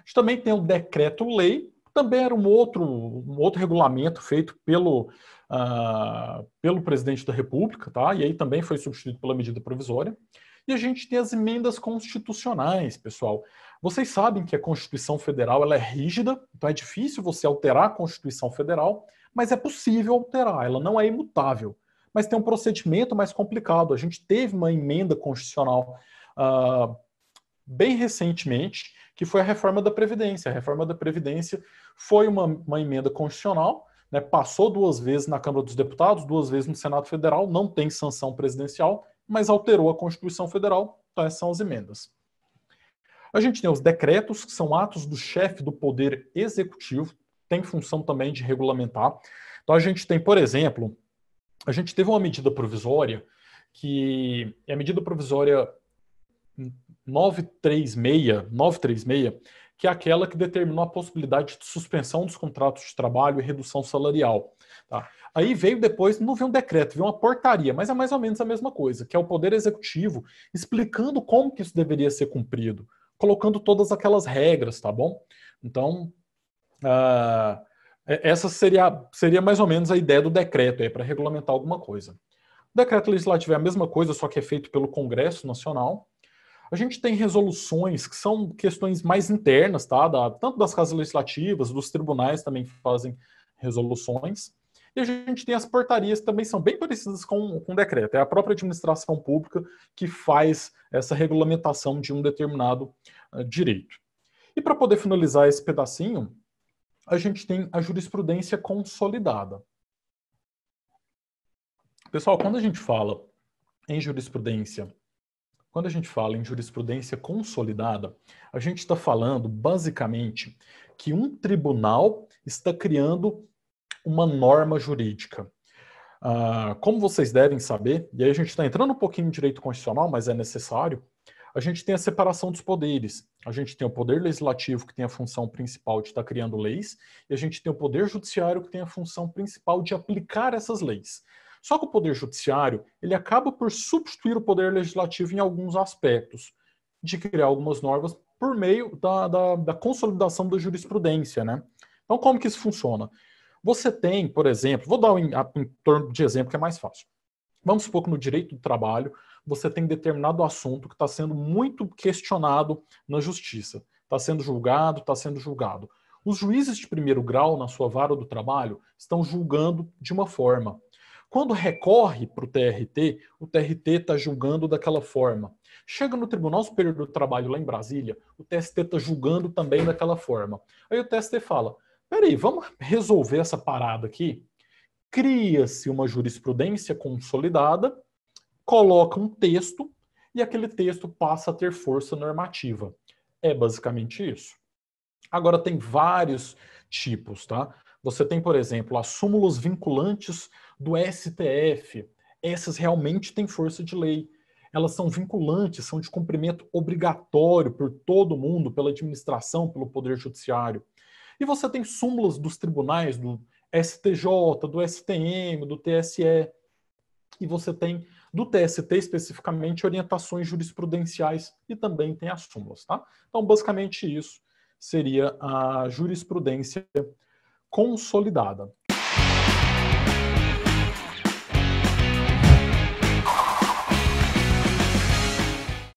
A gente também tem o decreto-lei, também era um outro, um outro regulamento feito pelo, uh, pelo presidente da República, tá? e aí também foi substituído pela medida provisória. E a gente tem as emendas constitucionais, pessoal. Vocês sabem que a Constituição Federal ela é rígida, então é difícil você alterar a Constituição Federal, mas é possível alterar, ela não é imutável. Mas tem um procedimento mais complicado. A gente teve uma emenda constitucional uh, bem recentemente, que foi a reforma da Previdência. A reforma da Previdência foi uma, uma emenda constitucional, né, passou duas vezes na Câmara dos Deputados, duas vezes no Senado Federal, não tem sanção presidencial, mas alterou a Constituição Federal, então essas são as emendas. A gente tem os decretos, que são atos do chefe do Poder Executivo, tem função também de regulamentar. Então a gente tem, por exemplo, a gente teve uma medida provisória que é a medida provisória 936, 936, que é aquela que determinou a possibilidade de suspensão dos contratos de trabalho e redução salarial. Tá? Aí veio depois, não veio um decreto, veio uma portaria, mas é mais ou menos a mesma coisa, que é o Poder Executivo explicando como que isso deveria ser cumprido, colocando todas aquelas regras, tá bom? Então, uh, essa seria, seria mais ou menos a ideia do decreto, é para regulamentar alguma coisa. O decreto legislativo é a mesma coisa, só que é feito pelo Congresso Nacional. A gente tem resoluções que são questões mais internas, tá? Da, tanto das casas legislativas, dos tribunais também fazem resoluções. E a gente tem as portarias que também são bem parecidas com, o decreto. É a própria administração pública que faz essa regulamentação de um determinado uh, direito. E para poder finalizar esse pedacinho, a gente tem a jurisprudência consolidada. Pessoal, quando a gente fala em jurisprudência quando a gente fala em jurisprudência consolidada, a gente está falando basicamente que um tribunal está criando uma norma jurídica. Uh, como vocês devem saber, e aí a gente está entrando um pouquinho em direito constitucional, mas é necessário, a gente tem a separação dos poderes. A gente tem o poder legislativo, que tem a função principal de estar tá criando leis, e a gente tem o poder judiciário, que tem a função principal de aplicar essas leis. Só que o poder judiciário, ele acaba por substituir o poder legislativo em alguns aspectos, de criar algumas normas por meio da, da, da consolidação da jurisprudência, né? Então, como que isso funciona? Você tem, por exemplo, vou dar um torno de exemplo que é mais fácil. Vamos supor que no direito do trabalho você tem determinado assunto que está sendo muito questionado na justiça. Está sendo julgado, está sendo julgado. Os juízes de primeiro grau, na sua vara do trabalho, estão julgando de uma forma. Quando recorre para o TRT, o TRT está julgando daquela forma. Chega no Tribunal Superior do Trabalho lá em Brasília, o TST está julgando também daquela forma. Aí o TST fala: peraí, vamos resolver essa parada aqui? Cria-se uma jurisprudência consolidada, coloca um texto e aquele texto passa a ter força normativa. É basicamente isso. Agora tem vários tipos, tá? Você tem, por exemplo, as súmulas vinculantes do STF. Essas realmente têm força de lei. Elas são vinculantes, são de cumprimento obrigatório por todo mundo, pela administração, pelo Poder Judiciário. E você tem súmulas dos tribunais, do STJ, do STM, do TSE. E você tem do TST especificamente orientações jurisprudenciais e também tem as súmulas, tá? Então, basicamente isso seria a jurisprudência consolidada.